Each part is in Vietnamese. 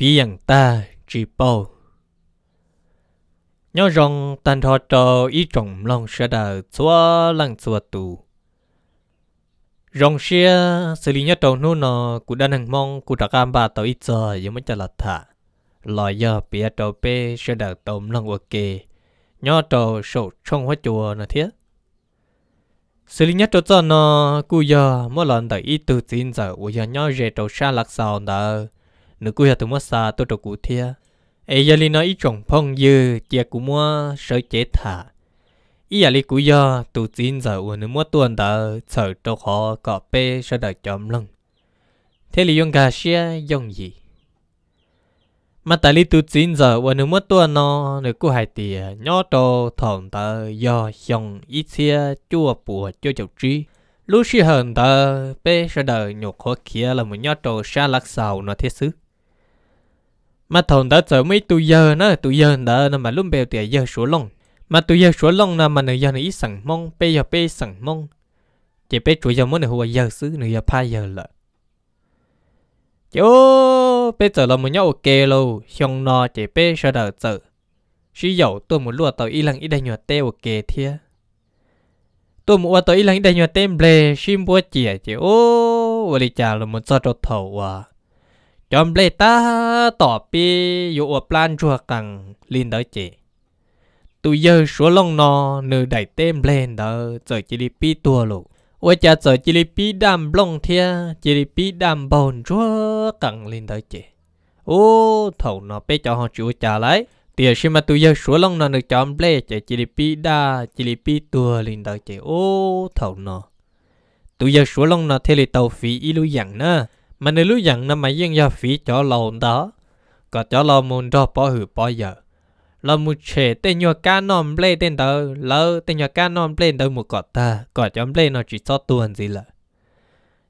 phiền ta chỉ bao nhớ rằng tan thọ trò ý trọng lòng sẽ đào xóa lăng xóa tù rong xia xử lý nhất đầu nô nọ cụ đang hàng mong cụ đã cam bà tàu ít giờ giống mới trả là thả lòi giờ bia tàu bê sẽ đào tôm lăng ok nhớ tàu sổ trong hóa chùa nè thiết xử lý nhất đầu cho nọ cụ giờ mỗi lần tàu ít từ tin giờ của giờ nhớ về tàu xa lạc sao nợ nữ cú tôi mua xa tôi trâu cụ thia ấy giờ li nói ý trồng phong dư chia cú mua sợ chết thả ý giờ li cú do tụ chín giờ uống nữ mua tuần đó sợ trâu khó cọ bê sợ đợi chấm lưng thế li dùng gà xe dùng gì mà tại li tụ chín giờ uống nữ mua tuần nó nữ cú hai tìa nhỏ trâu thòng tờ do xong ít xe chua bùa chua chậu trí lúc xưa hơn ta bé sẽ đợi nhục khó kia là một nhát trâu xa lắc xào nó thế xứ mà thằng đã sợ mấy tụi giờ nó tụi giờ đã nó mà luôn bèo tiệt giờ số lông mà tụi giờ số lông là mà nửa giờ này ít sẵn mong bây giờ bây sẵn mong chỉ bây chủ giờ muốn nửa hồi giờ xứ nửa giờ pa giờ là chỗ bây giờ là một nhau ok lâu xong nó chỉ bây giờ đợi sợ chỉ dầu tôi muốn lùa tàu y lăng y đây nhọt tê ok thia tôi muốn tàu y lăng y đây nhọt tê ble xin bua chìa chỉ ô vậy chả là một sao trâu thầu à chấm lê ta tỏ plan chùa cẳng linh đó chị tụi giờ số lông nó đẩy tên lên đó giờ chỉ đi tua lụ ôi cha giờ chỉ đam lông thia chỉ đam bồn chùa cẳng linh đó chị ô thầu nó bé cho họ chịu trả lại tiệt khi mà tụi giờ số được chọn lê chị đa chỉ tua linh đó chị ô thầu nó tụi giờ số lông theo lịch tàu phí ilu dặn nữa mà nếu lúc dặn nằm mà dân gia phí cho lộn đó có cho lo muốn cho bỏ hử bỏ giờ là một trẻ tên nhỏ cá non play tên tờ lỡ tên nhỏ cá non play tờ một cọt ta có chấm play nó chỉ so tuần gì là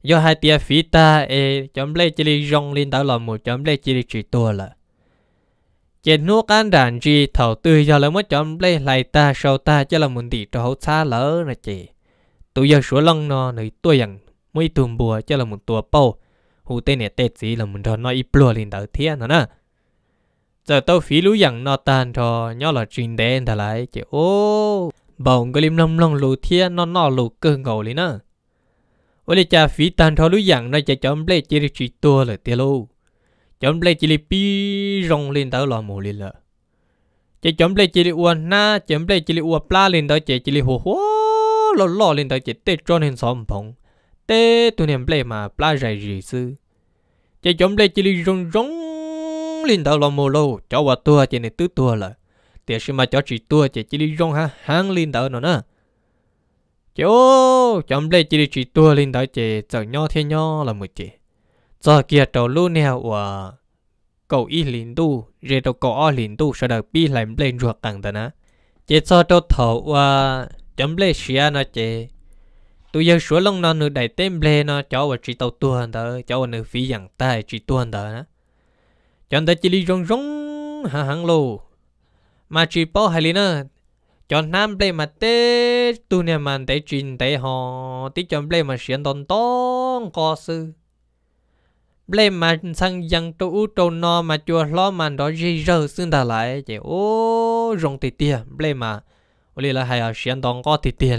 do hai tia phí ta e chấm play chỉ đi rong lên đó là một chấm play chỉ đi chỉ tua là trên nuốt ăn đàn chi thầu tươi do lỡ mất chấm play lại ta sau ta cho là muốn đi cho hậu xa lỡ là chị tụi giờ sửa lông nó nơi tôi rằng mấy tuần bùa cho là một tua bao hù tên nè tê gì là mình cho nó ít bùa lên đầu thiên nữa nè giờ tao phí lũ rằng nó tan cho nhớ là chuyện đen thà lại chứ ô bồng cái lim lông lông lù thiên nó nó lù cơ ngầu lên nè ô lê cha phí tan cho lũ rằng nó chạy cho ông chỉ được chuyện tua là tiệt luôn cho ông chỉ là pi rong lên tao lò mồ lên lợ chạy cho ông chỉ là uốn na chỉ ông lê chỉ là uốn pla lên tao chạy chỉ là hồ hồ lò lò lên tao chạy tê tròn hình xóm bồng tê tụi niệm lê mà pla rải rỉ sư chỉ chống lấy chỉ li rong rong lên đầu lòng mồ lô cho qua tua chỉ này tứ tua là tiệt sự mà cho chị tua chỉ chỉ li rong ha hang lên đầu nó nữa chỗ chống lấy chỉ li chỉ tua lên đầu chỉ chờ nhau thiên nhau là một chị, giờ kia trầu lu nèo và cậu y liền tu rồi đầu cậu o liền tu sau đó bi làm lên ruột tặng ta nè chỉ cho trâu thầu và chống lấy xia nó chỉ tôi giờ sửa lông nó nửa đầy tên ble nó cháu và chị tàu tuần đó cháu và nửa phí dạng tay chỉ tuần đó cho chọn tới chỉ đi rong rong hàng hàng lô mà chị bao hay lên nữa chọn nam ble mà té tu nè mà để chuyện để họ tí chọn ble mà xuyên đòn tông co sư ble mà sang dân tu u trâu no mà chùa lo mà đó gì rơ xương đà lại chị ô rong tì tiền ble mà ô lì là hay ở xuyên đòn co tì tia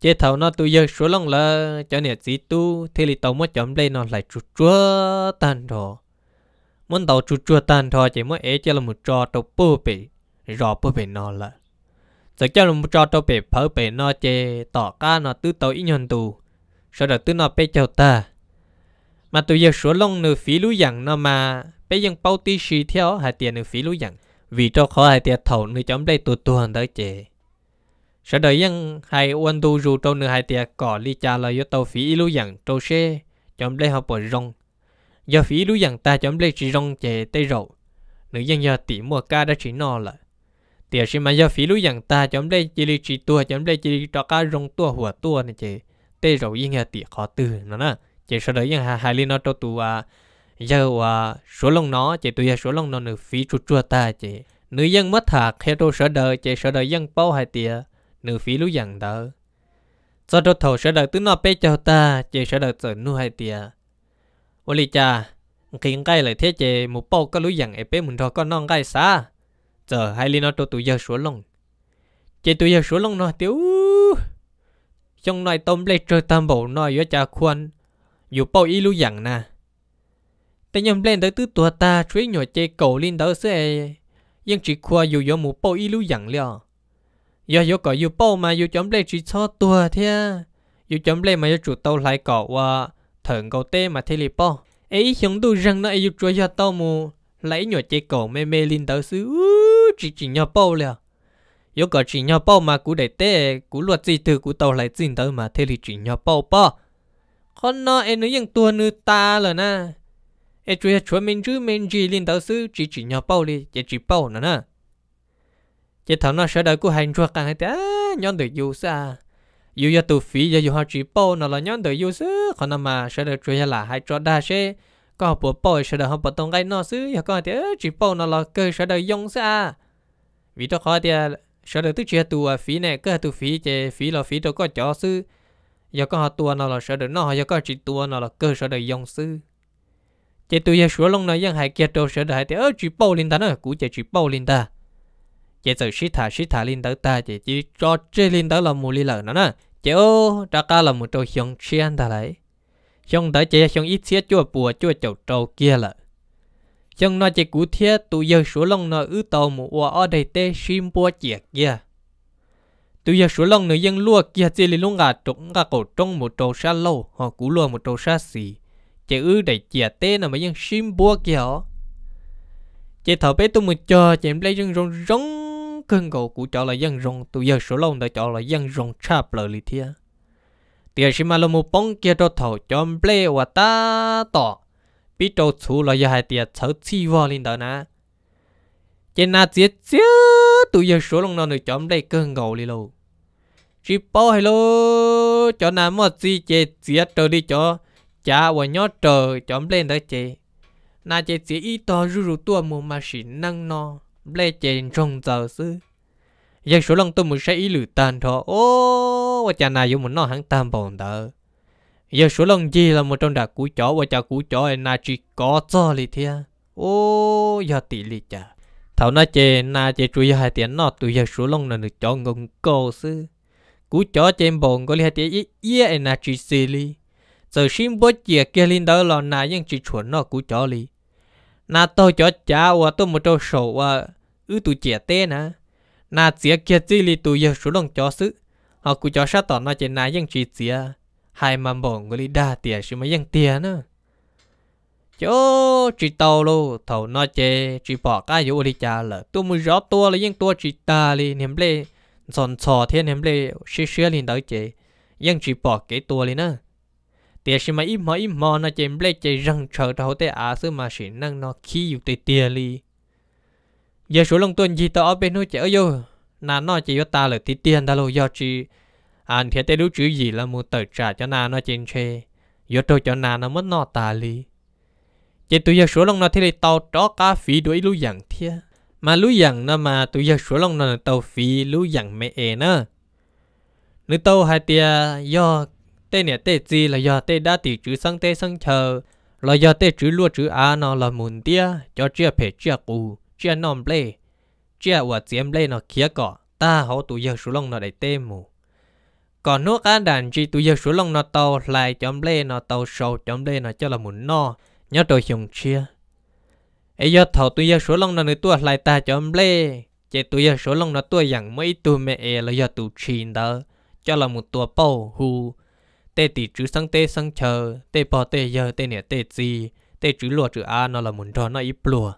chế thầu nó tu giờ số lòng là cho nè chỉ tu thì lì tàu mới chậm đây nó lại chuột chúa tan thọ muốn tàu chuột chúa tan thọ chỉ mới ế cho là một trò tàu bơ bể rò bơ bể nó là giờ cho là một trò tàu bể phở bể nó chế tỏ ca nó tư tàu ít nhân tù sau đó tư nó bê chào ta mà tu giờ số lòng nửa phí lũ dặn nó mà bê dân bao tí xì theo hai tiền nửa phí lũ dặn vì cho khó hai tiền thầu nửa chậm đây tu tu hẳn tới chế sợ đợi dân hai uẩn tu rủ trâu nửa hai tiệc cỏ li cha là do tàu phí lưu dặn trâu xe chấm lấy học bờ rong do phí lưu dặn ta chấm lấy chỉ rong chè tây rậu nữ dân giờ tỉ mua ca đã chỉ no là, tiệc xin mà do phí lưu dặn ta chấm lấy chỉ li chỉ tua chấm lấy chỉ cho ca rong tua hùa tua này chè tây rậu yên nghe tỉ khó từ nó nè chè sợ đợi dân hai hai li nó trâu tu à giờ à số lông nó chè tu giờ số lông nó nửa phí chua chua ta chè nữ dân mất thạc khe trâu sợ đời chè sợ đời dân bao hai tiệc nữ phí lúc dặn đó. Cho đồ thầu sẽ đợi tứ nọ bê cho ta, chỉ sẽ đợi trở nu hai tìa. Ô lì chà, khi ngay lại thế chè một bao có lúc dặn ế bê mùn thọ có non gai xa. Giờ hai lì nọ đồ tụ dơ xuống lông. Chè tụ dơ xuống lông nó tiếu. Trong nói tôm lê trời tam bộ nọ yếu chà khuôn. Dù bao y lúc dặn nà. Tên nhầm lên tới tứ tùa ta, chuối nhỏ chè cầu lên đó sẽ... Nhưng chỉ khoa dù yếu một bao y lúc dặn liều giờ yo có yêu bao mà yêu chấm lệ chỉ cho tua thế à. yêu chấm lệ mà yêu chủ tàu lại cọ và thần cầu tê mà thế li bao ấy chúng tôi rằng nó yêu chúa cho tao mù lấy nhỏ chế cổ mê mê linh tớ xứ chỉ chỉ nhỏ bao liền yêu có chỉ nhỏ bao mà cú để tê cú luật gì từ cú tàu lại xin tới mà thế li chỉ nhỏ bao bao con nó em nó rằng tua nữ ta là na em chúa chúa mình chứ mình chỉ linh tớ xứ chỉ chỉ nhỏ bao li chỉ chỉ bao nữa na chỉ thằng nó sợ đời của hành ruột càng hay thế nhon được yêu sa yêu ya tu phí ya yêu họ chỉ bao nó là nhon được yêu sa còn nó mà sợ đời chơi là hai cho đa xe có bộ bao sợ đời họ bộ tông cái nó xứ ya có thế chỉ bao nó là cơ sợ đời dùng sa vì đó khó thế sợ đời tức chơi tu phí này cơ tu phí chơi phí là phí đâu có chó xứ ya có họ tua nó là sợ đời nó ya có chỉ tua nó là cơ sợ đời yong xứ chỉ tu ya sửa lông nó yang hay kia đâu sợ đời hay thế chỉ bao linh ta nữa cũng chỉ chỉ bao linh ta chỉ từ sĩ thả sĩ thả lên tới ta chế chỉ cho chế lên tới là mù li lợi nó nè chế ra ca là một trâu hiong chiên ta lấy hiong tới chế hiền ít xía chua bùa chua chầu trâu kia là hiong nói chỉ cú thiết tụ giờ số lông nó ứ tàu một ua ở đây tê sim bùa chè kia tụ giờ số lông nó dân lúa kia chỉ lên luôn gà trống gà cổ trống một trâu sa lâu họ cú lúa một trâu sa xì chỉ ứ đầy chè tê nó mới dân sim bùa kia chỉ thở bé tôi một chờ chỉ em lấy rong rong cân cầu của cháu là dân rồng tụi giờ số lông đã cháu là dân rồng chạp lời lì thia tiền xí mà lo một bóng kia cho thầu cho ble và ta tỏ biết trâu chú là giờ hai tiền cháu chi vào lên đó nè trên na chết chết tụi giờ số lông nó được cho ble cân cầu lì lâu chỉ bao hay lô cho nà mà gì chết chết trời đi cho cha và nhó trời cho ble đó chết na chết chết ít to rú rú tua mồm mà xịn năng no lê chê trong giờ sư giờ số lần tôi muốn xây ý lử tàn thọ ô và cha này dùng muốn nó hắn tam bồn đỡ giờ số lần gì là một trong đặc cú chó và cha cú chó na chỉ có cho lì thia ô giờ tỷ lì cha thảo na chê na chê chú ý hai tiếng nó tụi giờ số lần là được chó ngon cô sư cú chó trên bồn có lì hai tiếng ít ý na chỉ xì lì giờ xin bố chìa kia lên đó là na nhưng chỉ chuẩn nọ cú chó lì na tôi chó cha và tôi một trâu sầu và ư tụ chia tê na, na chia kia chỉ li tụ yêu số lòng cho sự họ cứ cho sát tỏ nó chỉ nà ยัง chỉ trẻ hai mà bỏ người li đa tiền chứ mà ยัง tiền nữa chỗ chỉ tàu lô tàu nó chê chỉ bỏ cái chỗ đi cha là tôi muốn rõ tua là những tua chỉ ta li niệm lê giòn sò thiên niệm lê xí xí liền đỡ chê nhưng chỉ bỏ cái tua li nữa tiền xí mà im mò im mà nó chê lê chê răng chờ tàu tê à xứ mà xí năng nó khi dụ tê tiền li giờ số lông tuần gì tao ở bên nuôi chở vô nà nó chỉ cho ta là tí tiền ta lâu do chi à, anh thế tới đúng chữ gì là mua tờ trả cho nà nó trên xe giờ tôi cho nà nó mất nó ta li chỉ tụi giờ số lông nó thế này tao chó cá phí đuổi lũ dặn thia mà lũ dặn nó mà tụi giờ số lông nó tàu phí lũ dặn mẹ ế nữa nữ tàu hai tia do tê nè tê gì là do tê đã tỷ chữ sang tê sang chờ là do tê chữ lúa chữ a nó là muốn tia cho chia phê chia cù chia nòng ble chia wa tiêm ble nó kia cọ ta hậu tụ giờ số lông nó đầy tê mu. còn nước cá đàn chi tụ giờ số lông nó tàu lại chấm ble nó tàu sâu chấm ble nó cho là muốn no nhớ đồ dùng chia ấy giờ thầu tụ giờ số lông nó nữa tua lại ta chấm ble chỉ tụ giờ số lông nó tua rằng mấy tụ mẹ e là giờ tụ chín đó cho là một tua bao hu tê tỷ chữ sang tê sang chờ tê bò tê giờ tê nè tê gì tê chữ lùa chữ a nó là muốn cho nó ít lùa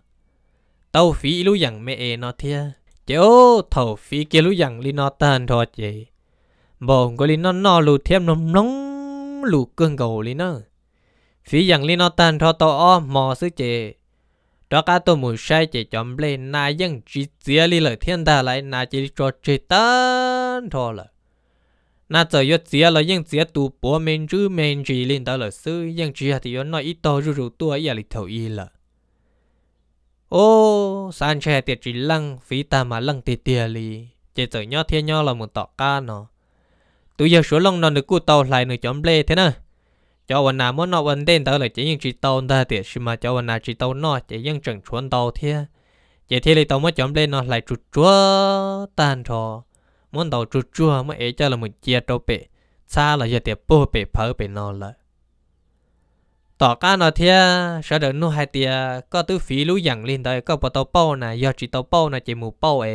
tàu phí lũ yàng mẹ e nó thia chéo thầu phí kia lũ yàng li nó tên thôi chị bồn của li nó no lù thêm nóng nóng lù cương cầu li nó phí yàng li nó tên thôi tàu o mò sứ chế, đó cả tôi muốn sai chị chọn lên na dân chỉ chia li lời thiên ta lại na chế cho chị tên thôi là na giờ yo chia là dân chia tụ bố mình chứ mình chỉ lên đó là sư dân chia thì yo nói ít to rủ rủ tôi giờ lịch thầu y là ô san che tiệt chỉ lăng phí ta mà lăng tiệt tiệt lì Chế tự nho thiên nho là một tọ ca nó tụi giờ số lông nó được cú tàu lại nữa chọn lê thế nè cho วัน nào muốn nó vấn đến tới là chỉ những chỉ tàu ta tiệt xí mà cho cho วัน nào chỉ tàu nó chỉ những chẳng chuẩn tàu thế Chế thế thì tàu mới chọn lên nó lại chuột chúa tan thò muốn tàu chuột chúa mới ấy cho là một chia tàu bể xa là giờ tiệt bố bể phở bể nó lại ต่อการนอเทียเสด็จนู่นไฮเตียก็ตื้อฝีรู้อย่างลินได้ก็ปตอเป้านะยอจิตอเป้านะเจมูเป้าเอ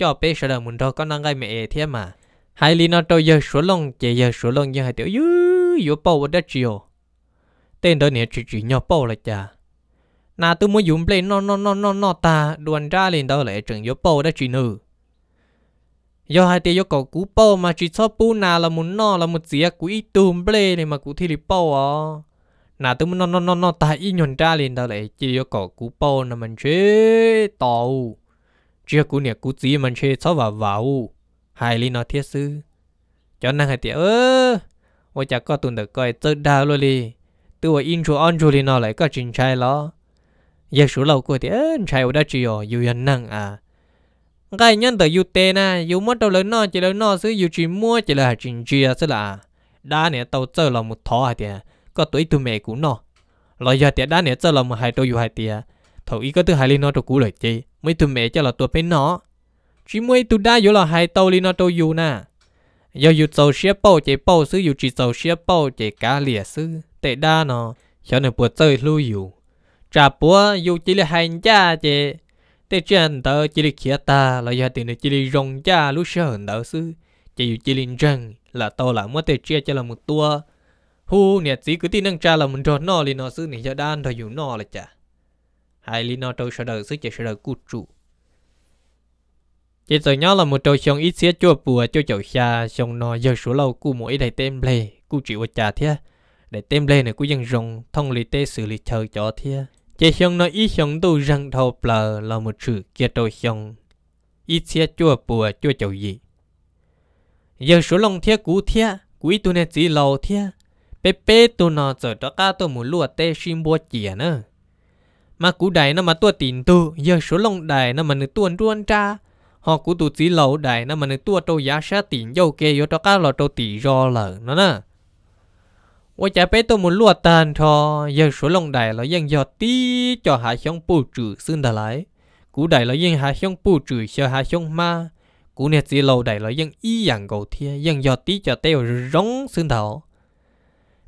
จ่อเป้เสด็จมุนโดก็นั่งไงเมเอเทียมาไฮลินอโตเยสวนลงเจเยสวนลงยังไฮเตียวยูยูเป้าวัดเจียวเต้นเดินเนี่ยจีจียอเป้าเลยจ้านาตื้อมวยยุ่มเปลนนอนนอนนอนนอนนอตาดวนจ้าลินได้เลยจึงยูเป้าวัดจีนูยอไฮเตียยกกูเป้ามาจีชอบปูนาละมุนนอละมุนเสียกูอีตูมเปลเลยมากูที่ริเป้าอ๋อ nà tụi nó nó nó nó ta y nhon ra liền đó lại chỉ có cổ cú bò nà mình chế tàu chỉ cú nè cú gì mình chế sao vào vào hai li nó thiết sư cho nên hai tiệt ơ ôi chả có tuần được coi tớ đau luôn đi tôi in chu on chu li nó lại có chuyện trai lo giờ số lâu của tiệt trai ở đó chỉ ở yêu nhân năng à cái nhân tờ yêu tê na yêu mất đâu lớn nó chỉ lớn nó xứ yêu chỉ mua chỉ là chuyện chia xứ là đa nè tàu chơi là một thó hai tiệt có tuổi tu mẹ cũng nọ lo giờ tiệt đã nè cho là một hai tuổi, hai tiệt thầu ý có thứ hai liên nó trâu cũ lời chơi, mấy tu mẹ cho là tuổi bên nó chỉ mấy tu đa yếu là hai tuổi liên nó trâu dù nè giờ dù tàu xe bao chạy bao xứ dù chỉ tàu xe bao chạy cá lìa xứ tệ đa nó cho nên buộc chơi lui dù trả búa dù chỉ là hành cha chạy tê chân tờ chỉ là khía ta là giờ tiền chỉ là rong cha lúc sơ hận đỡ xứ chỉ dù chỉ là răng là tàu là mất tê chia cho là một tuổi hu nè chỉ cứ tin năng cha là mình cho nó li nó xứ này cho đan rồi dù nó là chả hai li nó trâu sợ đời xứ chả sợ đời cút trụ chỉ sợ nhau là một trâu xong ít xía chua bùa cho chậu xa xong nó giờ số lâu cu mỗi đầy tem lê cu chịu ở thế để tem lê này cu dân rồng thông lý tê xử lý chờ cho thế chỉ xong nó ít xong tu răng thâu bờ là một sự kia trâu xong ít xía chua bùa cho chậu gì giờ số lông thế cú thế quý tu nè chỉ lâu thế bé bé tụ nó cho đó cả tụ muốn lúa tê xin bùa chìa nữa mà cú đài nó mà tua tiền tu giờ số lông đài nó mà nó tuôn tuôn ra họ cú tụ chỉ lẩu đài nó mà nó tua trâu giá sát tiền dâu kê yo đó cả lọ trâu tỷ do lợ nó nè ôi chả bé tụ muốn lúa tàn cho giờ số lông đài nó dân giờ tí cho hạ xong bù trừ xương đà lại cú đài nó dân hạ xong bù trừ cho hạ xong ma cú nè chỉ lẩu đài nó dân y dạng cầu thia dân giờ tí cho teo rống xương thảo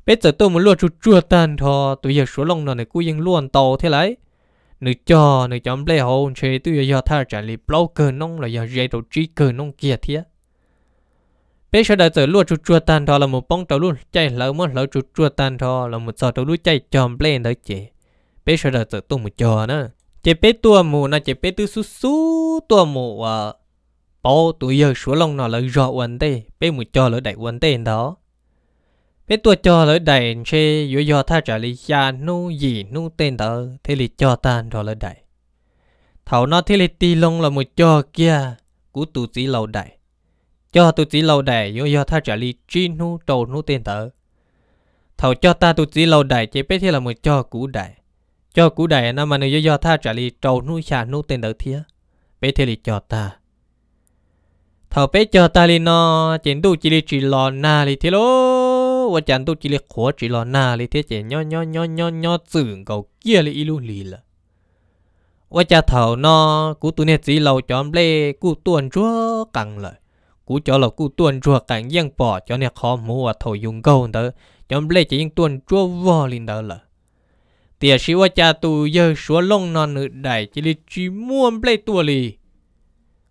bây giờ tôi muốn luôn chút chua tan thò tôi giờ số lông nó này cũng yên luôn tàu thế lấy nữ cho nữ chọn lấy hồ chơi tôi giờ tha trả lý cơ nông là giờ dây đầu trí cơ nông kia thế bây giờ đã giờ luôn chút chua tan thò là một bóng tàu luôn chạy lỡ mất lỡ chút chua tan thò là một giờ tàu luôn chạy chọn lấy đấy chị bây giờ đã giờ tôi muốn cho nữa chị bé tua mù nó chị bé tư su su tua mù à bao tụi giờ số lông nó là rõ quần tê bé một cho lỡ đại quần tê đó biết tôi cho lời đầy xe dù do ta trả lý cha nu gì nu tên tớ thế lý cho ta rồi lời đầy thảo nó thế lý ti lông là một cho kia cú tụ sĩ lâu đầy cho tụ sĩ lâu đầy dù do ta trả lý chi nu trâu nu tên tớ thảo cho ta tụ sĩ lâu đầy chỉ biết thế là một cho cú đầy cho cú đầy nó mà nếu dù do ta trả lý trâu nu cha nu tên tớ thế biết thế lý cho ta thảo biết cho ta lý nó no, chỉ đủ chỉ lý chỉ lo na lý thế lối và chẳng tôi chỉ là khó chỉ là nà lý thế chỉ nho nho nho nho nho tưởng cầu kia là ilu lì là và cha thầu nó cú tu nè chỉ lâu cho lê cú tuần chúa cẳng lại cú cho là cú tuần chúa cẳng giang bỏ cho nè khó mua thầu dùng câu đó cho lê chỉ những tuần chúa vò đó là tiệt sĩ cha tu giờ số lông non nữ đại chỉ là chỉ mua lê tua lì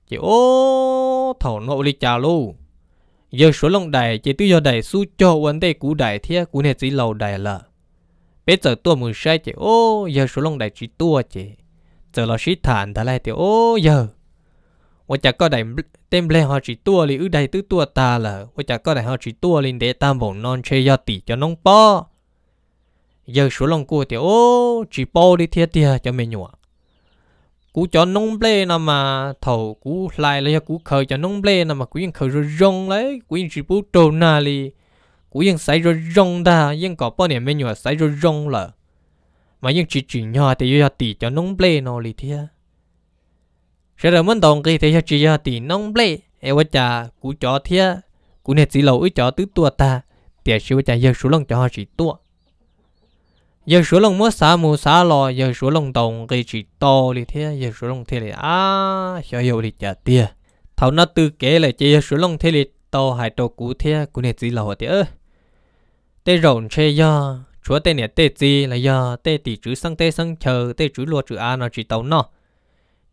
chỉ ô thầu nộ lì cha luôn giờ số lòng đại chỉ tiêu do đại su cho vấn đề cũ đại thế cũ này chỉ lâu đại là bây giờ tôi muốn sai chỉ ô giờ số lòng đại chỉ tua chỉ giờ là sĩ thản thà lại thì ô giờ và chắc có đại tem lên họ chỉ tua li ư đại tứ tua ta là và chắc có đại họ chỉ tua lên để tam vòng non chơi do tỷ cho nông po giờ số lòng cua thì ô chỉ po đi thiệt thiệt cho mình nhọ cú cho nông ble nào mà thầu cú lại lấy cú khởi cho nông ble nào mà cú yên khởi rồi rong lấy cú yên chỉ bút trâu nà li cú yên sai rồi rong ta yên có bao nhiêu mấy nhỏ sai rồi rong là mà yên chỉ chỉ nhỏ thì yêu tì cho nông ble nó li thia sẽ là muốn đồng kỳ thì chỉ yêu tì nông ble em vợ cha cú cho thia cú này chỉ lâu ít cho tứ tua ta tiền siêu cha yêu số lần cho họ chỉ tua giờ số lòng mua xả mua xả lo, giờ số lòng đồng cái chỉ to đi thế giờ số lòng thế này à hiểu hiểu thì chả tia thầu nó tư kế là chỉ giờ số lòng thế này to hay to cũ thế cũ này gì là họ thế ơ tê rộn xe do chúa tê này tê gì là do tê tỷ chữ sang tê sang chờ tê chữ lúa chữ a nó chỉ tàu nó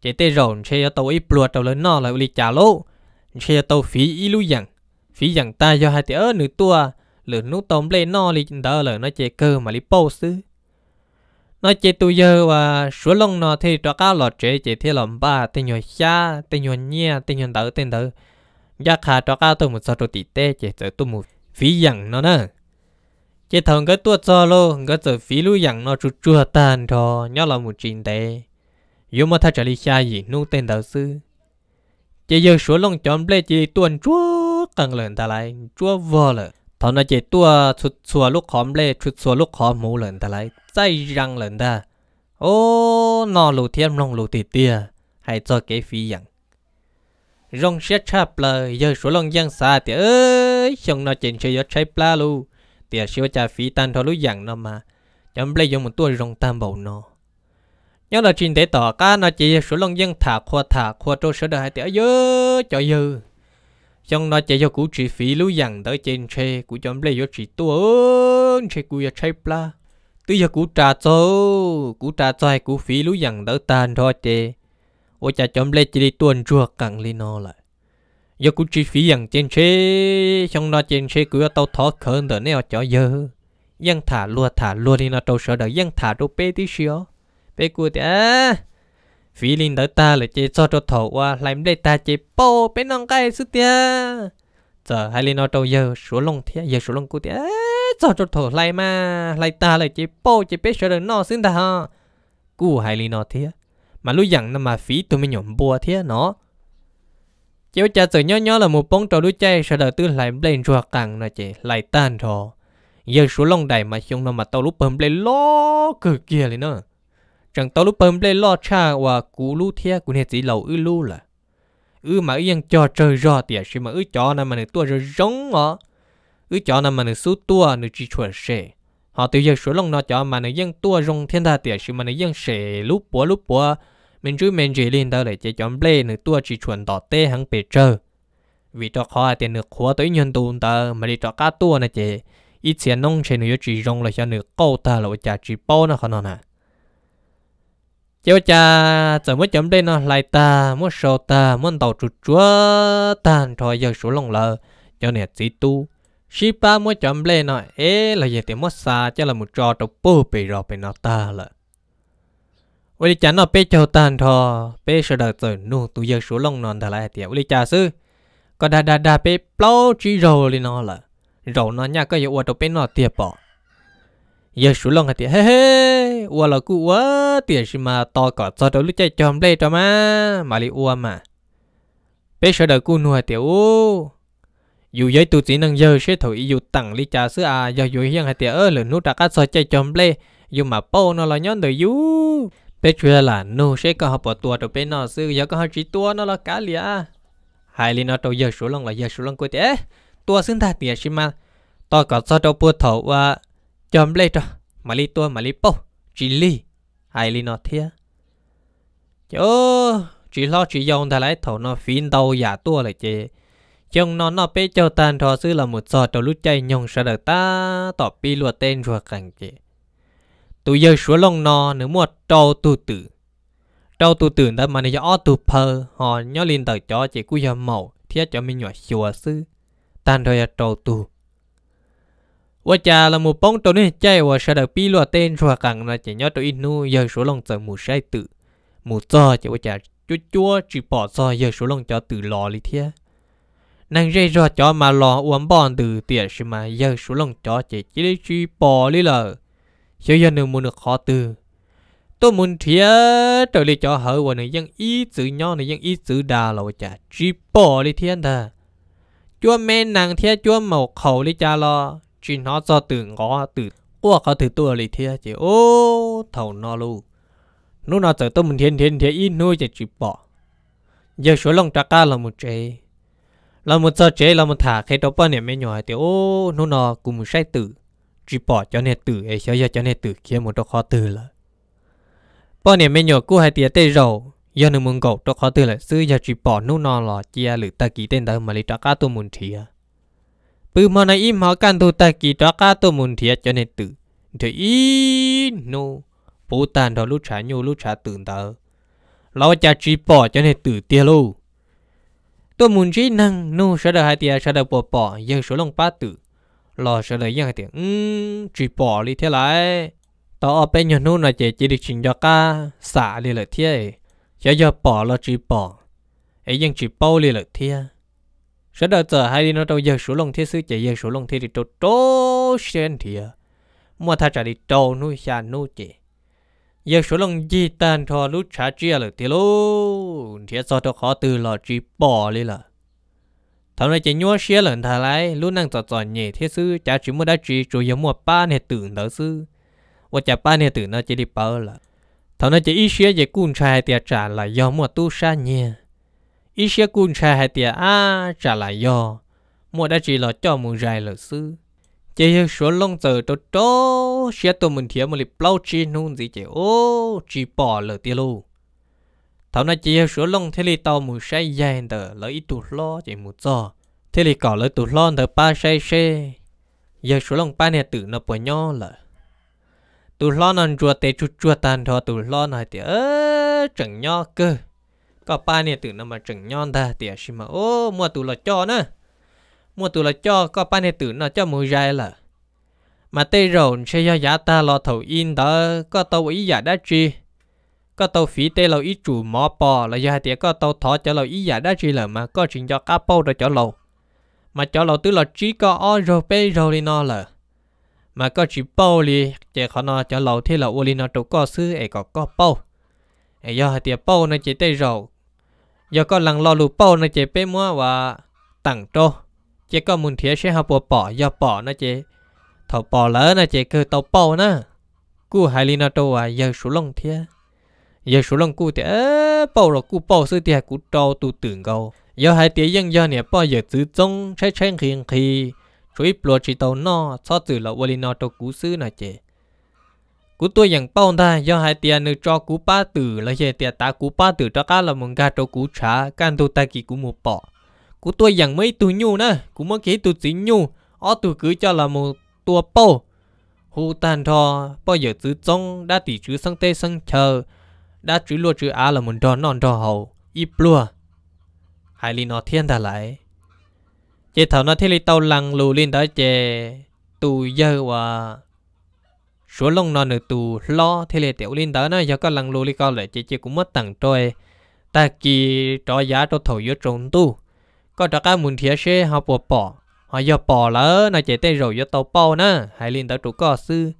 chỉ tê rộn xe do tàu ít lúa tàu lớn nó là đi chả lỗ xe tàu phí ít lu dặn phí dặn ta do hai thế ơ nửa tua lửa nút tóm lên nó lì đó lửa nó chế cơ mà lì post nó chế tu giờ và số lông nó thì cá lọt chế chế thì làm ba tên nhồi xa tên nhồi nhia tên nhồi đỡ tên đỡ giá khá cá tôi một số đồ tỉ tê chế chế tôi phí dặn nó nữa chế thằng cái tuột cho cái giờ phí lưu dặn nó chút tan cho nhớ là một trình tệ dù mà thay trở xa gì nu tên đỡ sư chế giờ số lông chọn ple chế tuần chúa cần lần ta lại chúa vô lợi thằng nó chỉ tua chuột chua lúc khóm lê chuột chua lúc khóm mũ lần ta lại dây răng lần ta ô nó lù thiên long lù tì tia hay cho cái phi rằng rong xét chạp lời giờ số long giang xa thì ơi chồng nó chỉnh sửa trái pla lu thì sửa trả phí tan thôi lúc rằng nó mà chấm lấy dùng một tua rong tam bầu nó nhớ là trình tế tỏ cá nó chỉ số long giang thả khoa thả khoa trôi sửa đời thì ơi cho dư trong nó chạy cho cú chỉ phí lưu dặn tới trên xe cú chọn lấy cho chỉ tuôn xe cú chạy pla tuy cho cú trả cho cú trả cho hay cú phí lưu dặn tới tàn thôi chê ô cha chọn lấy chỉ đi tuần chua cẳng lên nó lại giờ cú chỉ phí dặn trên xe trong nó trên xe cú tao thó khơn tới nè cho giờ dân thả lùa thả lùa đi nó trâu sợ đợi dân thả đâu bê tí xíu bê cú thì à phí linh đỡ ta lại chế cho cho thổ qua làm đây ta chế bò bên nong cái sư tia giờ hai linh nó trâu giờ xuống lông thia giờ xuống lông cụ tia cho cho thổ lại mà lại ta lại chế bò chế bé sợ nó xin ta ha cụ hai linh nó thia mà lúc dặn nó mà phí tụi mình nhổm bùa thia nó chiếu cha từ nhỏ nhỏ là một bóng trâu đuôi chay sợ đời tư lại lên ruột càng là chế lại tan rồi giờ xuống lông đầy mà xuống nó mà tao lúc bấm lên lo cực kia lên nữa chẳng tao lúc bấm lên lo cha và cú lu thia cú này chỉ lầu ư lu là ư mà ư cho trời rõ tiệt chứ mà ư cho nằm mà nửa tua rồi giống ngó ư cho nằm mà nửa số tua nửa chỉ chuẩn sệ họ tự giờ số lòng nó cho mà nửa dân tua rong thiên tha tiệt chứ mà nửa dân sệ lúc búa lúc búa mình chú mình chỉ lên tao để chỉ chọn ple nửa tua chỉ chuẩn tỏ tê hàng bề trời vì cho khó tiền nửa khó tới nhân tồn tờ mà đi cho cá tua này chị ít tiền nông trên nửa chỉ rong là cho nửa câu ta là chả chỉ bao nó khó nào nè chiều cha giờ mới chấm đây nó uh, lại ta muốn sầu ta muốn tàu chuột chúa tàn thôi giờ số lòng lờ cho nên chỉ tu shi ba muốn chấm đây nó uh, ế là giờ thì mất xa cho là một trò trục bù bị rồi bị nó ta là vậy cha nó bé cho tàn thôi bé sợ đợi từ nu tu giờ số lòng non thà lại thì vậy cha sư có đa đa đa bé plau chỉ rồi nó là rồi nó nhá có giờ uất bé nó tiệp bỏ giờ số lần thì he he, ua là cụ ua tiền gì mà to cả cho đâu lúc chơi chòm đây cho má mà li ua mà bé sợ đời cụ nuôi tiểu dù giấy tu chỉ năng giờ sẽ thổi dù tặng li trà sữa à giờ dù hiện hay tiểu ơ lửa nút ra cắt soi chơi chòm đây dù mà bao nó là nhón đời u, bé chưa là nô sẽ có học bỏ tua đầu bé nó sư giờ có học chỉ tua nó là cá lìa hai li nó đầu giờ số lần là giờ số lần cụ thế tua xứng thật tiền gì mà to cả cho đâu bữa thầu à chấm lê cho mà li tua mà li bốc chỉ li ai li nó thế? chớ chỉ lo chỉ dùng thay lại thầu nó phiền đầu giả tua lại chứ chồng nó nó bé cho tan thọ sư là một sọt đầu lúc chạy nhông sợ đợt ta tỏ pi lùa tên rùa cảnh chứ tụi giờ xuống lông nó nếu mua trâu tu tử trâu tu tử đã mà nó cho tu phơ họ nhớ lên tờ cho chỉ cúi giờ màu thiết cho mình nhỏ xùa sư tan rồi trâu tu ว่าจะละมูป้องตัวนี้ใจว่าเสด็จปีลัวเต้นชัวกังนะจะยอดตัวอินูยอชัวลงจะมูใช่ตื่อมูจอจะว่าจะจุ๊จัวจีปอดซอยอชัวลงจะตื่อรอลิเทียนั่งใจรอจอมาลออวมบอนตื่อเตี่ยใช่ไหมยอชัวลงจอจะจีได้จีปอลิเลยเชื่อยันหนึ่งมูนึกขอตื่อตัวมุนเทียตัวลิจอเหอวันนี้ยังอีสื่อย่อนี่ยังอีสื่อดาเราจะจีปอลิเทียนเถอะจ้วแม่นางเทียจ้วหมกเขาลิจาลอ chỉ nó cho từ ngó từ qua có từ tua lì thế chỉ ô thầu nó luôn nó nó từ tôi mình thiên thiên thiên ít nuôi chỉ chỉ bỏ giờ số lòng trà ca là một chế là một giờ chế là một thả khi đó bao nhiêu mấy nhỏ thì ô nó nó cùng một sai tử chỉ bỏ cho nên tử ấy cho giờ cho nên tử kia một đó khó tử là bao nhiêu mấy nhỏ cô hai tiệt tê rầu giờ nó muốn gậu đó khó tử là xưa giờ chỉ bỏ nó nó là chia lử ta ký tên đó mà lấy trà ca tôi muốn thia ปืมอนาอิมหอกันตูตะกีตอกาตัวมุนเทียจนตืเทียอีโนปูตันดอลุชายูลุชาตื่นตาเราจะจีปอจนตื่นเตียลูตัวมุนจีนังโนเสดหายเตียเสดปอปอยังสลงป้าตื่นรอเสดยังเตียอืมจีปอลีเท่าไรต่อไปยนูน่ะเจจีดิชิงยอกาสาลีเลยเทียจะยอปอเราจีปอไอ้ยังจีป้อลีเลยเทีย sẽ đợi giờ hai đi nó đâu giờ số lông thiết sư chạy giờ số lông thế thì trâu trâu sen thì mà thà trả đi trâu nuôi xa nuôi chị giờ số lông gì tàn thò lúc trả chia là thì luôn, thì do đó khó từ lò chỉ bỏ đi là thằng này chỉ nhua xe lần thà lại lúc năng trò trò nhẹ thiết sư trả chỉ mua đá chỉ rồi giờ mua ba này tưởng đó sư và trả ba này tưởng nó chỉ đi bao là thằng này chỉ ít xe về cung trai thì à trả là do mua tu sa nhẹ ít sẽ cun ra hai tia à trả lại do mua đã chỉ là cho mừng dài lợi sư chỉ hiểu số lông tờ tôi đó sẽ tôi mình thiếu một liệp lâu chi nung gì chỉ ô chỉ bỏ lợi tiền luôn thảo này chỉ hiểu số lông thế li tàu mù sai dài tờ lợi ít tụt lo chỉ mua cho thế li cỏ lợi tụt lo tờ ba sai xe giờ số lông ba này tự nó bỏ nhau là tụt lo nằm chuột tê chuột chuột tàn thọ tụt lo này thì ơ chẳng nhau cơ ก็ป้าเนี่ยตื่นนำมาจึงย้อนตาเตียชิมาโอ้มัวตุละจอนะมัวตุละจอก็ป้าเนี่ยตื่นนะเจ้ามือใจละมาเตยรอนใช้ยายาตาลอเถาอินเตอก็ตัวอีอยากได้จีก็ตัวฝีเตเราอีจูหมอปอแล้วยาเตียก็ตัวทอจะเราอีอยากได้จีเลยมาก็จึงจะก้าเป้าเราจะเรามาจะเราตื้อเราจีก็อ้อเราเป้เราลีนอเลยมาก็จีเป้าลีเจ้าขอนอจะเราที่เราอุลีนอตัวก็ซื้อไอ้ก็ก็เป้าไอ้ยาเตียเป้าในจีเตยเรายอก็ลังรอลูเป้านะเจเป้มัวว่าตั้งโตเจก็มุนเทียใช้หาปัวปอยอปอนะเจถอปอแล้วนะเจคือเตาเป้านะกู้ไฮลินาโตว่ายอสุลงเทียยอสุลงกู้เตะเป้าหรอกู้เป้าซื้อเตียกูโตตูตื่นเกายอไฮเตียยังยอเนี่ยป้อยอซื้อจงใช้แช่งเคียงคีช่วยปลัวชีโตนอซอสื่อเลาวลินาโตกูซื้อนะเจ cú tôi nhận bao ta do hai tiền nữa cho cú ba tử là gì tiền ta cú ba tử cho cá là mừng cá cho cú trả can tôi ta kỳ cú một bỏ cú tôi nhận mấy tuổi nhu nữa cú mới kỹ tuổi chỉ nhu ó tuổi cứ cho là một tua bao hú tan thò bao giờ chữ trong đã tỷ chữ sang tê sang chờ đã chữ luo chữ á là một đòn non đòn hậu ít lúa hai li nó thiên ta lại chế thảo nó thế li tàu lăng lù lên đó chế tuổi dơ và số lông nó nửa tù lo thế là tiểu linh đó nó giờ có lần lô li co lại chỉ chỉ cũng mất tặng trôi ta kỳ cho giá cho thầu yếu trốn tu có cho các muốn thiệt xe họ bỏ bỏ họ giờ bỏ lỡ nó chỉ tên rồi giờ tàu bao nữa hai linh đó trụ có sư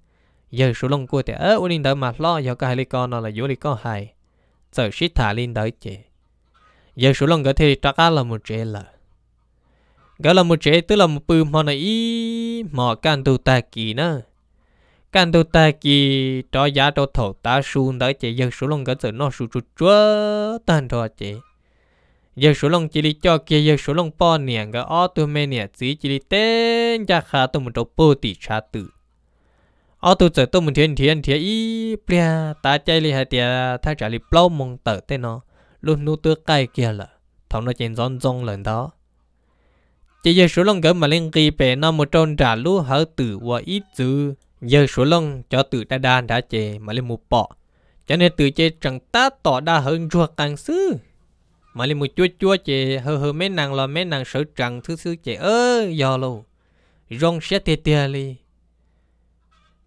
giờ số lông của thì ở u linh đó mà lo giờ có hai li co nó là yếu li co hai giờ shit thả linh đó chỉ giờ số lông có thể cho các là một chế là cái là một chế tức là một bùm họ này mỏ can tu ta kỳ nữa Càng tụ ta kì cho giá cho thổ ta xuống tới chế dân số lòng gỡ giờ nó xuống chút chúa tàn thọ chế. Dân số lòng chỉ đi cho kia dân số lòng bò niệm cái ó tụ mê niệm chỉ chỉ đi tên cha khá tụ một chỗ bố tỷ trả tử. Ó tụ giờ tụ một thiên thiên thiên y bia ta chạy li hai tia thay trả li bao mong tờ tên nó luôn nụ tựa cay kia là thằng nó chén rong rong lần đó chỉ giờ số lần gỡ mà lên kỳ bè nó một tròn trả lũ hở tử và ít dư Giờ số lần cho tự đa đa đã chế mà lên một bỏ. Cho nên tự chế chẳng ta tỏ đa hơn ruột càng sư. Mà lên một chua chua chế hơ hơ mấy nàng lo mấy nàng sợ chẳng thứ sư chế ơ giờ lô. Rong sẽ tê tê li.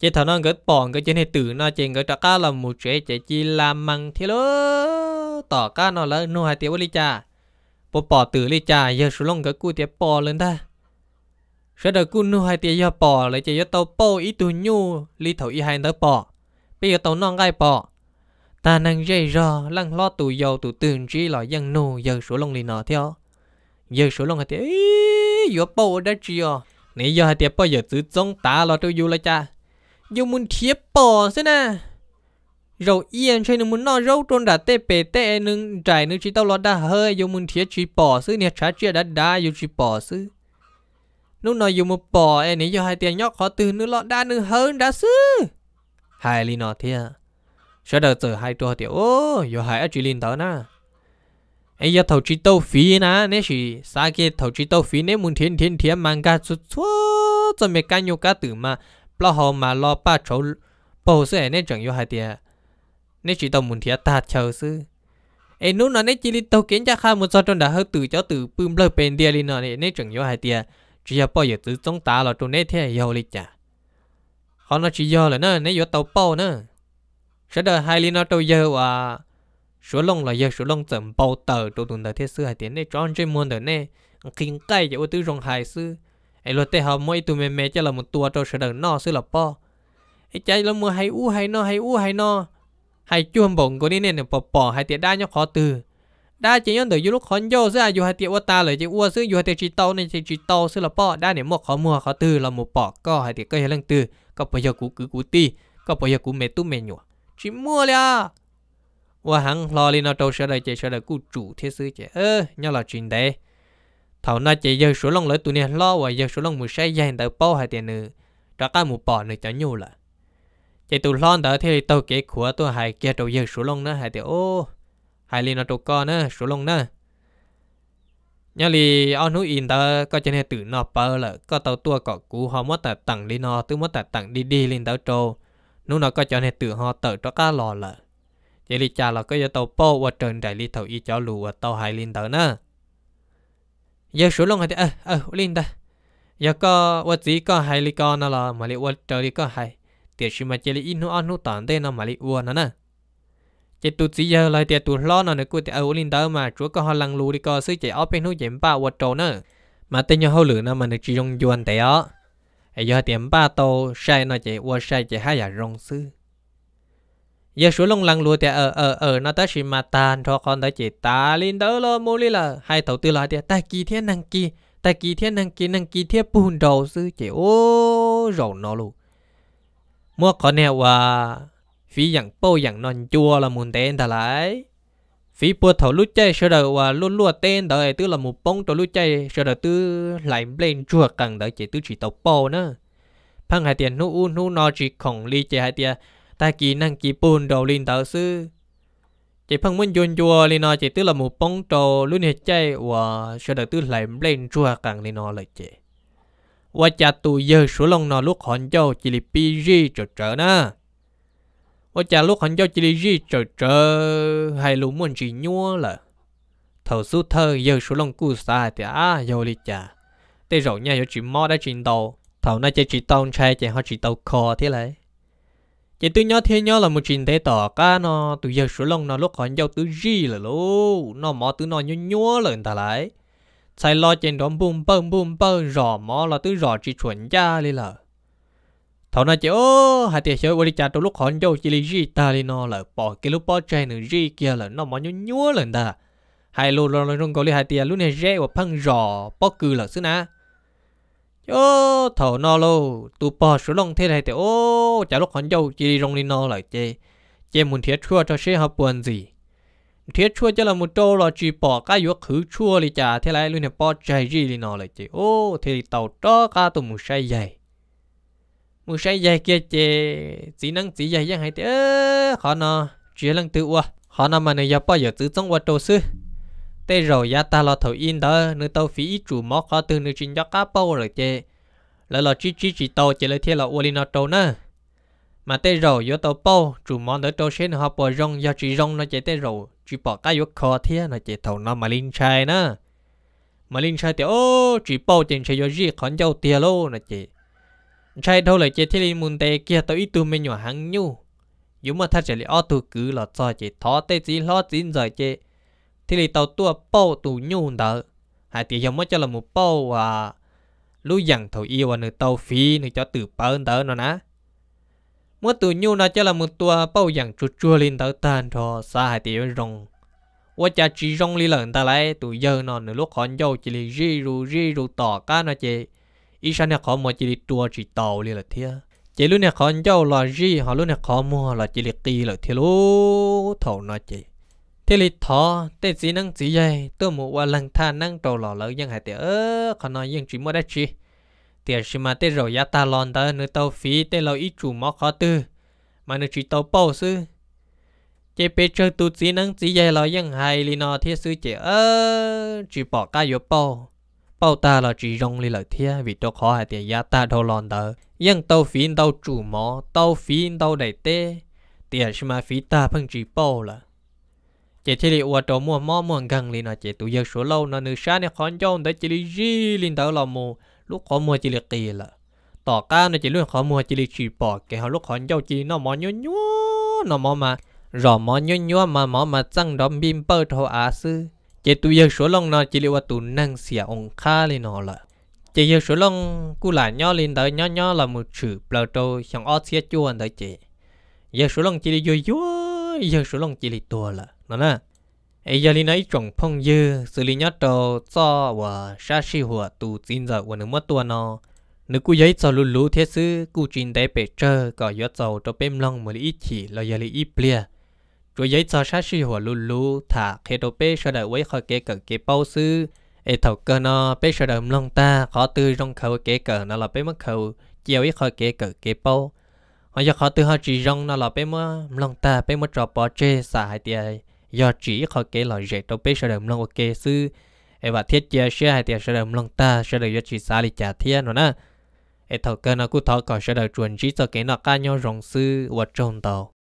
Chế thảo nó gỡ bỏ cái chế này tự nó chế gỡ trả ca là một chế chế chi làm măng thế lô. Tỏ ca nó là nô hai tiếng lý cha. Bỏ bỏ tự lý cha giờ số lần gỡ cu tiếp bỏ lên ta sẽ được cún nu hai tiền cho bỏ lấy chỉ cho tàu bò ít tu nhu li thầu ít hai nữa bỏ bây giờ tàu non gai bỏ ta năng dây rò lăng lo tù dầu tù tường chỉ lo dân nu giờ số lông lì nọ theo giờ số lông hai tiền giờ bò đã chưa nãy giờ hai tiền bò giờ tự trông ta lo tôi du là cha dù muốn thiếp bỏ, thế na. rồi yên chơi nó muốn nó râu trôn đã tê bê tê nâng trải nâng chỉ tao lo đã hơi dù muốn thiếp chỉ bỏ xứ nè trái chia đã đã dù chỉ bỏ xứ Lúc nào dùng một bò, em ấy cho hai tiền nhóc khó từ nữa lọ đa nữa hơn đã sư. Hai lì nọ thia. Sẽ đợi chờ hai trò tiểu ô, yo hai ở linh tớ na. Em giờ thầu chỉ tàu phí na, nếu chỉ sa kia thầu chỉ tàu phí nếu muốn thiên thiên thiên mang cả chút chút cho mẹ cá nhau cá tử mà, lo hồ mà lo ba chỗ bầu sư em nên chẳng yo hai tiền. Nếu chỉ tàu muốn thiên ta chờ sư. Ê nút nó nét chỉ linh tàu kiến chắc hai một sao trong đã hơi tử cháu tử, bơm lơ bên đi linh nọ nè, nếu chẳng yo hai tiền chỉ giờ bao giờ tự chống ta là tụi nét thế yêu lịch chả họ nói chỉ giờ là nó nét vô tàu bao nữa sẽ đời hai lý nó tàu giờ à số lông là giờ số lông tầm bao tờ tụi tụi đời thế sư hai tiền này tròn trên muôn đời này kinh cay giờ ô tư rong hai xưa ấy luật thế họ mỗi tụi mẹ mẹ cho là một tua tàu sẽ đời nó xưa là bao ấy chạy là mua hay u hay no hay u hay no hay chuông bổng của đi nè nè bò hay tiệt đa nhóc khó từ đa chỉ nhận được lúc khốn vô giữa dù hai tiệm ô ta lời chỉ uo, giữa dù hai tiệm chỉ tàu nên chỉ chỉ tàu xưa là bỏ đã nếu một khó mua khó từ là một bỏ có hai tiệm cây lăng từ có bây giờ cú cứ cú ti có bây giờ cú mẹ tu mẹ nhủa chỉ mua là và hắn lo lên nó đâu sợ đời chỉ sợ đời cú chủ thế sư chỉ ơ nhau là chuyện đấy thảo na chỉ giờ số lòng lấy tụi này lo và giờ số lòng mười say, dành tới bao hai tiền nữa trả cả một bỏ nữa cho nhiều là chỉ tụi lon tới thì tàu kế của tôi hai kia đầu giờ số lòng nữa hai tiền ô hai là nó trâu co nữa số lông nữa nhà li ao núi in tớ có trên hệ tử nọ bờ lợ có tàu tua cọ cú họ mất tạt tặng đi nọ, tứ mất tạt tặng đi đi lên tàu trâu nó nó có cho hệ tử họ tờ cho cá lò lợ chỉ lì cha là có cho tàu po và trần đại lì tàu y cho lù và tàu hai lên tàu nữa giờ số lông hay thì ờ ờ lên ta giờ có vật gì có hai lì con nó là mà li vật trời lì có hai tiệt sự mà chỉ lì in nó ăn nó tản đây nó mà li uo nó nè chỉ tụ chỉ giờ lại tiệt tụ lo nó nữa cứ tiệt ở linh tơ mà chúa có họ lăng lù đi coi sứ chỉ ở bên núi chém ba quật trâu nữa mà tên nhau hậu lửa nó mà được chỉ rong duan tệ ó ấy giờ tiệm ba tô sai nó chỉ qua sai chỉ hai dạ giờ rong sứ giờ xuống lông lăng lù tiệt ở ở ở nó tới chỉ mà tàn cho con tới chỉ ta linh tơ lo mua đi là hai tàu tư lại tiệt ta kỳ thiên năng kỳ ta kỳ thiên năng kỳ năng kỳ thiên bùn đầu sứ chỉ ô rầu nó luôn mua con nè và phí dạng bô dạng non chua là muốn tên thà lại phí bùa thầu lúc chơi sơ đầu và luôn luôn tên đời tức là một bông trâu lúc chơi sơ đầu tư lại lên chua cần đợi chỉ tư chỉ tàu bô nữa phăng hai tiền nu u nu no chỉ khổng ly chơi hai tiền ta kỳ năng kỳ bùn đầu lên tàu sư chỉ phăng muốn chua chua lên nó chỉ tức là một bông trâu luôn hết chơi và sơ đầu tư lại lên chua cần lên nó lại chơi và cha tù giờ số lòng nó lúc hòn châu chỉ là pi cho trở na 我家 lúc hắn cho chị đi gì trời trời hay lúc muốn chị nhua là thầu số thơ giờ số lòng cú xa thì à giờ đi chả tê rồi nha giờ chị mò đã chuyện đầu thầu nay chơi chị tông trai chạy họ chị tàu kho thế này chị tôi nhớ thế nhớ là một chuyện thế tỏ cá nó từ giờ số lòng nó lúc hắn giao tứ gì là lú nó mò tứ nó nhua nhua là người ta lại sai lo trên đó bùm bơm bùm bơm rò mò là tứ rò chỉ chuẩn cha đi là thầu nó chỉ ô hai tiệt chơi quay cha trong lúc họ nhau chỉ li ta đi nó là bỏ cái lúc bỏ chơi nữa gì kia là nó mà nhú nhúa lần ta hai lô lô lô trong cầu li hai tiệt lúc này rẽ và phăng rò bỏ cừ là xứ nà ô thầu nó lô tụ bỏ số long thế này thì ô chả lúc họ nhau chỉ đi rong đi nó là chơi chơi muốn thiệt chua cho xe học buồn gì thiết chua cho là một trâu là chỉ bỏ cái yếu khứ chua đi cha thế này luôn này bỏ chơi gì đi nó là chê ô thì tàu to cả tụi mù say dày mu sai dài kia chè chỉ năng chỉ dài giang hay thế họ nó chỉ lần tự qua họ nó mà nơi giờ bao giờ tự trong qua đầu sư tê rồi ya ta lo thầu in đó nơi tàu phí chủ mỏ khó từ nơi chính giác cá bao rồi chè lỡ lo chi chi chỉ tàu chè lỡ thiên lọ uoli nó trâu nữa mà tê rồi yo tàu bao chủ mỏ đỡ tàu sen họ bỏ rong do chỉ rong nó chè tê rồi chỉ bỏ cái yo khó thế nó chè thầu nó mà linh trai nữa mà linh trai thì ô chỉ bao tiền chơi yo gì khón dâu tiền luôn nó chè chạy đâu là chế thế li môn tệ kia tao ít tu mê nhỏ hàng nhu dù mà thật chỉ là ô tu cứ là cho chế thọ tê chỉ lo chín giờ chế thế li tao tua bao tu nhu đó hai tỷ giống mới cho là một bao à lưu dặn thầu yêu và nửa tàu phi nửa cho từ bao đó nó ná mỗi tu nhu nó cho là một tua bao dặn chua chua lên tao tan thọ xa hai tỷ rồng ว่าจะจีรงลีเหลินตาไรตุยเยอร์นอนหรือลูกขอนโยจิลีรีรูรีรูต่อก้านนะเจ ý sao nè khó mua chỉ đi tour chỉ tàu liền là thế chỉ lúc nè khó nhau là gì họ lúc nè khó mua là chỉ đi kỳ là thế lú thầu nó chỉ thế là thọ thế gì năng gì vậy tôi mua qua lần tha năng trầu lò lỡ nhưng hai tiền ơ nói nhưng chỉ mua đã chỉ tiền gì mà thế rồi giá ta lon ta nữa tàu phí thế lâu ít chủ mỏ khó tư mà nữa chỉ tàu bao sư chế bé chơi tu gì năng gì vậy lò nhưng hai li nó thế sư chỉ chỉ bỏ cả vô bao bao ta là chỉ rong li lợi thia vì tôi khó hay tiền giá ta đâu lòn đỡ nhưng tàu phí tàu chủ mỏ tàu phí tàu đầy tê tiền xem mà phí ta phân chỉ bao là chỉ thế li qua tàu mua mỏ mua gần li nó chỉ tụ giật số lâu nó nữ sáng này khó nhau để chỉ li gì li tàu là mua lúc khó mua chỉ li kỳ là tỏ ca nó chỉ luôn khó mua chỉ li chỉ bỏ cái họ lúc khó nhau chỉ nó mỏ nhúa nhúa nó mỏ mà rõ mỏ nhúa nhúa mà mỏ mà chẳng đom bim bơ thô chị tụi giờ số long nó chỉ liệu tụ năng xia ông kha lên nó là chị giờ số long cú là nhỏ lên tới nhỏ nhỏ là một chữ bờ trâu chẳng ót xỉa chua anh tới chị giờ số long chỉ liệu vừa giờ số long chỉ liệu tua là nó nè ai giờ lên ấy trồng phong dư xử lý nhỏ trâu cho và sa si hùa tu tin giờ và nước mất tua nó nếu cú giấy cho lulu thế sư cú chuyện đại bể trơ có gió sau cho bêm long mà ít chỉ là giờ lấy ít bia rồi giấy cho sát sư hồ lù lù thả khi đầu bê sợ đợi quấy khỏi kế cờ kế bao sư ê thầu cơ nó bê sợ đợi lòng ta khó tư rong khẩu kế cờ nó là bê mất khẩu chiều ít khỏi kế cờ kế bao họ giờ khó tư họ chỉ rong nó là bê mất lòng ta bê mất trò bỏ chê xả hai tia do chỉ khỏi kế là dễ đầu bê sợ đợi lòng kế sư ê và thiết chia sẻ hai tia sợ đợi lòng ta sợ đợi do chỉ xa lì trả thiên nó nè ê thầu cơ nó cứ thọ cỏ sợ đợi chuẩn chỉ cho kế nó ca nhau rong sư và trông tàu